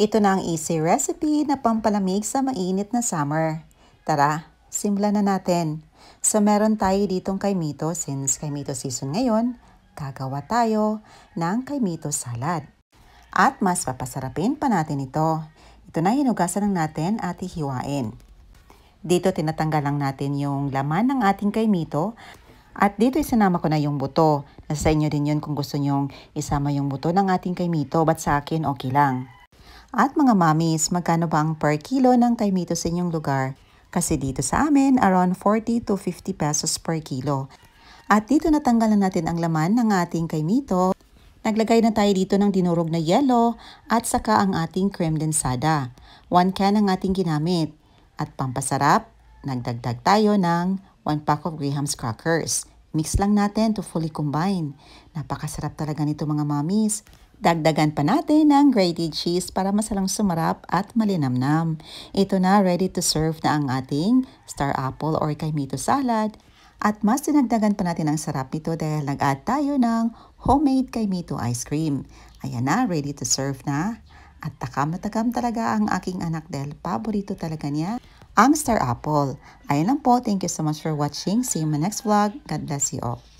Ito na ang easy recipe na pampalamig sa mainit na summer. Tara, simulan na natin. So meron tayo ditong kaimito since kaimito season ngayon, gagawa tayo ng kaimito salad. At mas papasarapin pa natin ito. Ito na hinugasan ng natin at hihiwain. Dito tinatanggal lang natin yung laman ng ating kaimito at dito isinama ko na yung buto. Nasa inyo din yun kung gusto nyong isama yung buto ng ating kaimito. But sa akin, okay lang. At mga mamis, magkano ba ang per kilo ng kaimito sa inyong lugar? Kasi dito sa amin, around 40 to 50 pesos per kilo. At dito natanggalan natin ang laman ng ating kaimito. Naglagay na tayo dito ng dinurog na yelo at saka ang ating creme densada. One can ang ating ginamit. At pampasarap, nagdagdag tayo ng 1 pack of Graham's crackers. Mix lang natin to fully combine. Napakasarap talaga nito mga mamis. Dagdagan pa natin ng grated cheese para masalang sumarap at malinamnam. Ito na ready to serve na ang ating star apple or kaimito salad. At mas dinagdagan pa natin ang sarap nito dahil nag-add tayo ng homemade kaimito ice cream. Ayan na, ready to serve na. At takam na takam talaga ang aking anak dahil paborito talaga niya ang star apple. Ayan lang po. Thank you so much for watching. See you in my next vlog. God bless you all.